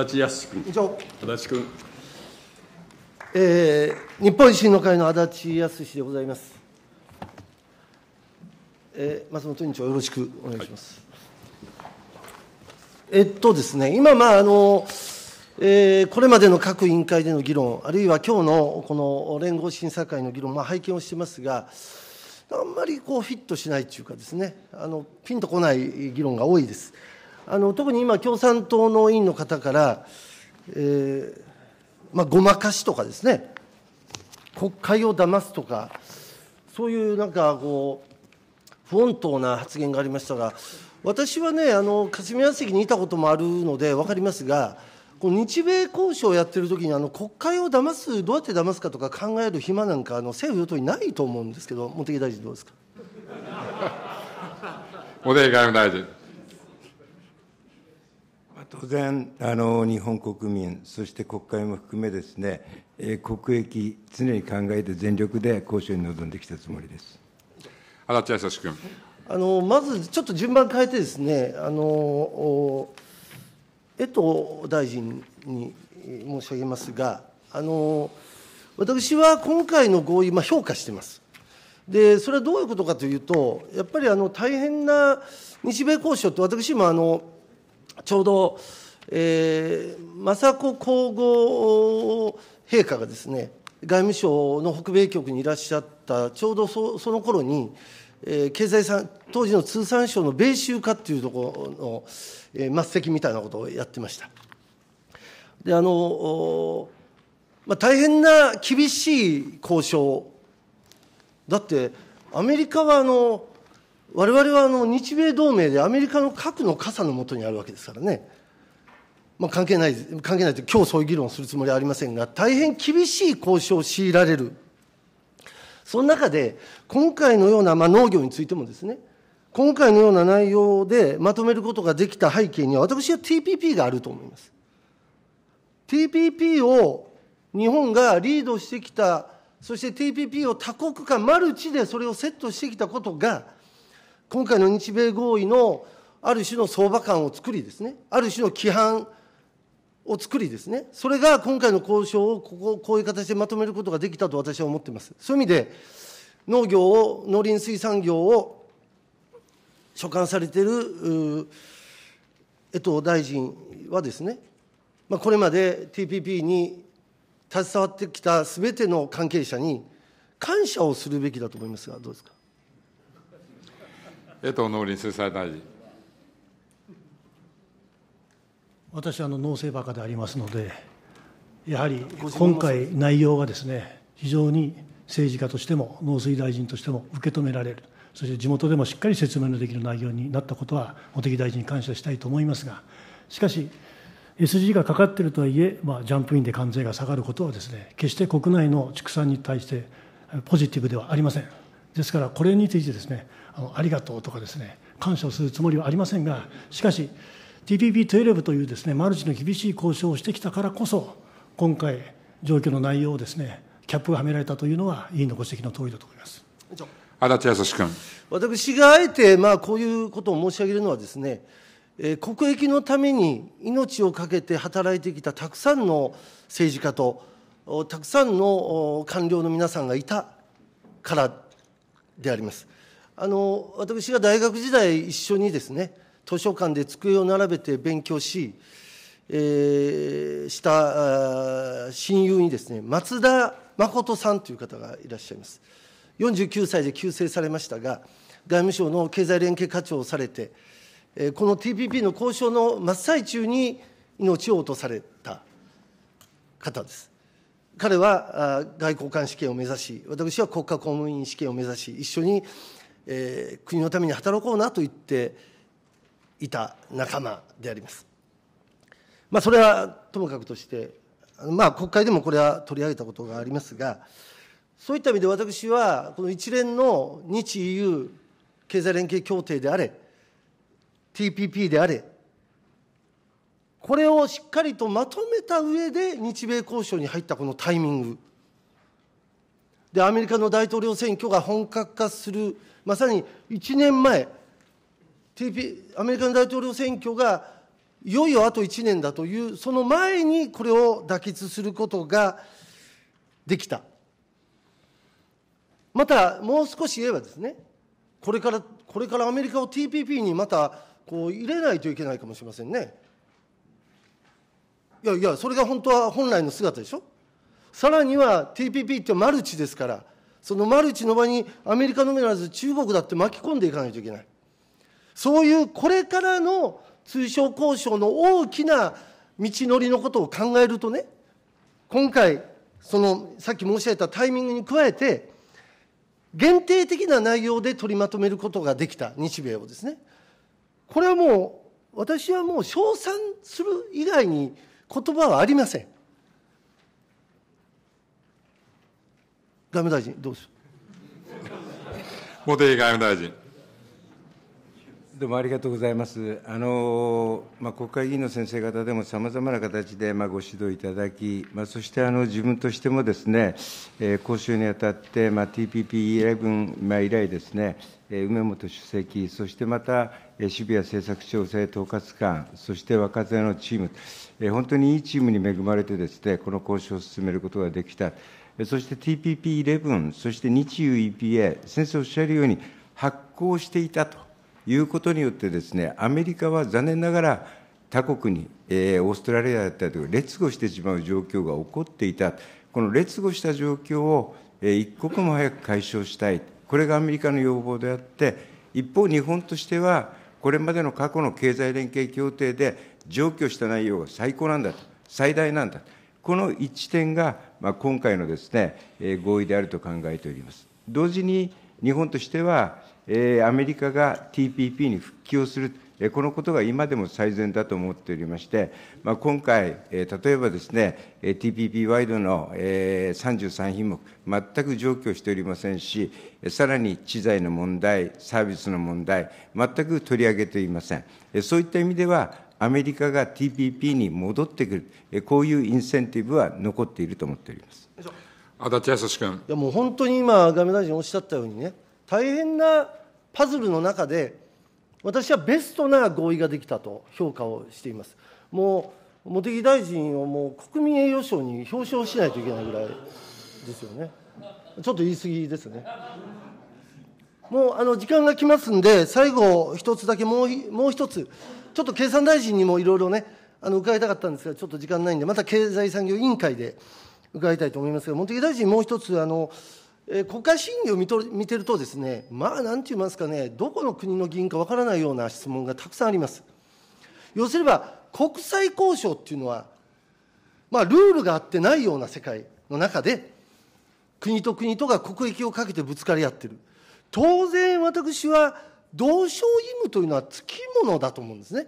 足立康君。以上。足立君。えー、日本維新の会の足立康でございます。えー、松本委員長よろしくお願いします。はい、えっとですね、今まああの。えー、これまでの各委員会での議論、あるいは今日のこの連合審査会の議論、まあ、拝見をしてますが、あんまりこうフィットしないというかですね、あのピンとこない議論が多いです。あの特に今、共産党の委員の方から、えーまあ、ごまかしとかですね、国会を騙すとか、そういうなんかこう、不穏当な発言がありましたが、私はね、あの霞が関にいたこともあるので分かりますが、この日米交渉をやってるときにあの、国会を騙す、どうやって騙すかとか考える暇なんか、あの政府・与党にないと思うんですけど、茂木大臣、どうですか。茂木外務大臣当然あの、日本国民、そして国会も含めですね、えー、国益、常に考えて全力で交渉に臨んできたつもりです。足立康君あのまずちょっと順番変えてですね、あの江藤大臣に申し上げますが、あの私は今回の合意、まあ、評価してます。でそれはどういうことかというと、やっぱりあの大変な日米交渉って、私もあのちょうど、えー、雅子皇后陛下がですね外務省の北米局にいらっしゃったちょうどそその頃に、えー、経済産当時の通産省の米州化っていうところの、えー、末席みたいなことをやってました。であのまあ、大変な厳しい交渉だってアメリカはあの我々はあの日米同盟でアメリカの核の傘のもとにあるわけですからね、まあ、関係ない、関係ないと、今日そういう議論をするつもりはありませんが、大変厳しい交渉を強いられる、その中で、今回のような、まあ、農業についてもですね、今回のような内容でまとめることができた背景には、私は TPP があると思います。TPP を日本がリードしてきた、そして TPP を多国間、マルチでそれをセットしてきたことが、今回の日米合意のある種の相場感を作りですね、ある種の規範を作りですね、それが今回の交渉をこここういう形でまとめることができたと私は思っています。そういう意味で、農業を、農林水産業を所管されている江藤大臣はですね、まあ、これまで TPP に携わってきたすべての関係者に感謝をするべきだと思いますが、どうですか。江藤農林水産大臣。私はあの農政バカでありますので、やはり今回、内容がですね、非常に政治家としても農水大臣としても受け止められる、そして地元でもしっかり説明のできる内容になったことは、茂木大臣に感謝したいと思いますが、しかし、SG がかかっているとはいえ、まあ、ジャンプインで関税が下がることはです、ね、決して国内の畜産に対してポジティブではありません。ですから、これについてですね、あのありがとうとかですね感謝をするつもりはありませんがしかし TPP12 というですねマルチの厳しい交渉をしてきたからこそ今回状況の内容をですねキャップがはめられたというのは委員のご指摘の通りだと思います。足立康君私があえて、まあ、こういうことを申し上げるのはですね、えー、国益のために命を懸けて働いてきたたくさんの政治家とたくさんの官僚の皆さんがいたからであります。あの私が大学時代一緒にですね図書館で机を並べて勉強し、えー、した親友にですね松田誠さんという方がいらっしゃいます49歳で急逝されましたが外務省の経済連携課長をされて、えー、この TPP の交渉の真っ最中に命を落とされた方です彼は外交官試験を目指し私は国家公務員試験を目指し一緒にえー、国のために働こうなと言っていた仲間であります。まあ、それはともかくとして、まあ、国会でもこれは取り上げたことがありますが、そういった意味で私は、この一連の日 EU 経済連携協定であれ、TPP であれ、これをしっかりとまとめた上で日米交渉に入ったこのタイミング。で、アメリカの大統領選挙が本格化する、まさに1年前、TP、アメリカの大統領選挙がいよいよあと1年だという、その前にこれを妥結することができた。また、もう少し言えばですね、これから、これからアメリカを TPP にまたこう入れないといけないかもしれませんね。いやいや、それが本当は本来の姿でしょ。さらには TPP ってマルチですから、そのマルチの場にアメリカのみならず中国だって巻き込んでいかないといけない。そういうこれからの通商交渉の大きな道のりのことを考えるとね、今回、そのさっき申し上げたタイミングに加えて、限定的な内容で取りまとめることができた日米をですね、これはもう、私はもう称賛する以外に言葉はありません。務大臣、どうしよう。茂木外務大臣。どうもありがとうございます。あのまあ、国会議員の先生方でもさまざまな形で、まあ、ご指導いただき、まあ、そしてあの自分としてもですね、えー、講習にあたって、まあ、TPP11、まあ、以来ですね、え梅本主席、そしてまた、え渋谷政策調整統括官、そして若手のチーム、えー、本当にいいチームに恵まれてですね、この交渉を進めることができた。そして TPP11、そして日 UEPA、先生おっしゃるように、発行していたということによってです、ね、アメリカは残念ながら、他国に、えー、オーストラリアだったりとか、劣後してしまう状況が起こっていた、この劣後した状況を、えー、一刻も早く解消したい、これがアメリカの要望であって、一方、日本としては、これまでの過去の経済連携協定で、上挙した内容が最高なんだと、最大なんだと、この一致点がま今回のですね、合意であると考えております。同時に、日本としては、アメリカが TPP に復帰をする、このことが今でも最善だと思っておりまして、ま今回、例えばですね、TPP ワイドの33品目、全く上記しておりませんし、さらに知財の問題、サービスの問題、全く取り上げていません。そういった意味では、アメリカが TPP に戻ってくる、こういうインセンティブは残っていると思っております足立康君。いやもう本当に今、外務大臣おっしゃったようにね、大変なパズルの中で、私はベストな合意ができたと評価をしています。もう茂木大臣をもう国民栄誉賞に表彰しないといけないぐらいですよね。ちょっと言い過ぎですね。もうあの時間が来ますんで、最後、一つだけもう、もう一つ、ちょっと経産大臣にもいろいろね、あの伺いたかったんですが、ちょっと時間ないんで、また経済産業委員会で伺いたいと思いますが、茂木大臣、もう一つ、あのえー、国会審議を見と見てるとですね、まあ、なんて言いますかね、どこの国の議員かわからないような質問がたくさんあります。要すれば、国際交渉っていうのは、まあ、ルールがあってないような世界の中で、国と国とが国益をかけてぶつかり合ってる。当然、私は、同床異夢というのはつきものだと思うんですね。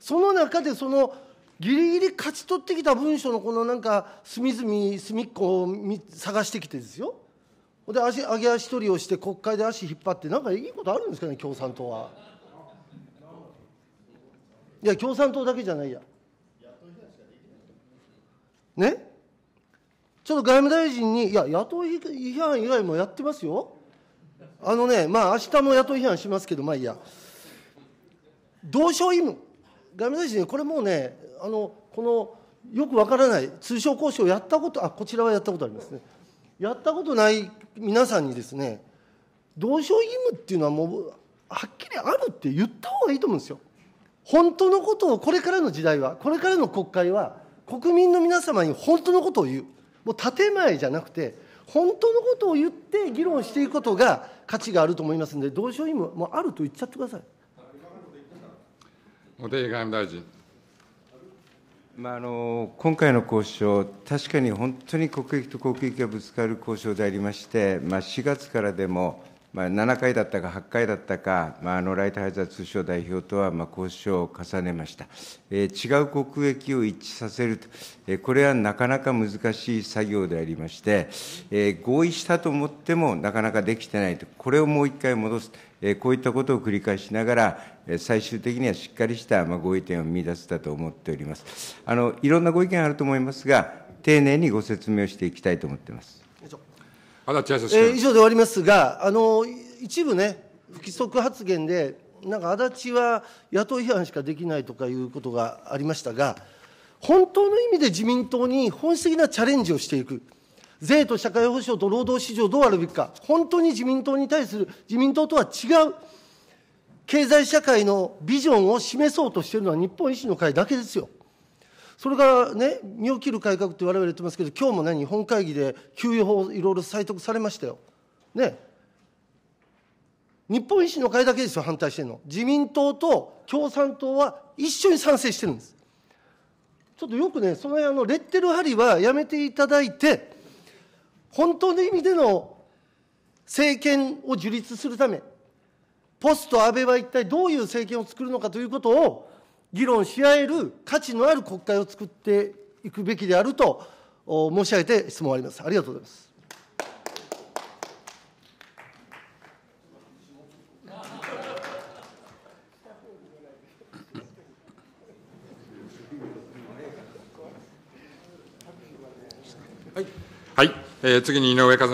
その中でそのギリギリ勝ち取ってきた文書のこのなんか隅々隅っこを探してきてですよ。で足上げ足取りをして国会で足引っ張ってなんかいいことあるんですかね共産党は。いや共産党だけじゃないや。ねちょっと外務大臣に、いや、野党批判以外もやってますよ。あのね、まあ明日も野党批判しますけど、まあいいや、同省委務、外務大臣、これもうね、あのこのよくわからない、通商交渉やったこと、あこちらはやったことありますね、やったことない皆さんにですね、同省委務っていうのは、もうはっきりあるって言った方がいいと思うんですよ。本当のことをこれからの時代は、これからの国会は、国民の皆様に本当のことを言う、もう建前じゃなくて、本当のことを言って議論していくことが価値があると思いますので、どうしようにももうあると言っちゃってください。茂木外務大臣。まあ、あの今回の交渉、確かに本当に国益と国益がぶつかる交渉でありまして、まあ、4月からでも、まあ、7回だったか8回だったか、まあ、あのライトハイザー通商代表とはまあ交渉を重ねました、えー、違う国益を一致させると、えー、これはなかなか難しい作業でありまして、えー、合意したと思ってもなかなかできてないと、これをもう一回戻す、えー、こういったことを繰り返しながら、最終的にはしっかりしたまあ合意点を見出せたと思っております。いろんなご意見あると思いますが、丁寧にご説明をしていきたいと思っています。足立康えー、以上で終わりますが、あの一部ね、不規則発言で、なんか足立は野党批判しかできないとかいうことがありましたが、本当の意味で自民党に本質的なチャレンジをしていく、税と社会保障と労働市場どうあるべきか、本当に自民党に対する、自民党とは違う経済社会のビジョンを示そうとしているのは、日本維新の会だけですよ。それがね、身を切る改革って我々言ってますけど、今日もね、日本会議で給与法いろいろ採択されましたよ。ね。日本維新の会だけですよ、反対してるの。自民党と共産党は一緒に賛成してるんです。ちょっとよくね、その辺のレッテル貼りはやめていただいて、本当の意味での政権を樹立するため、ポスト安倍は一体どういう政権を作るのかということを、議論し合える価値のある国会を作っていくべきであると申し上げて質問を終わります。ありがとうございます。はい、はいえー、次に井上和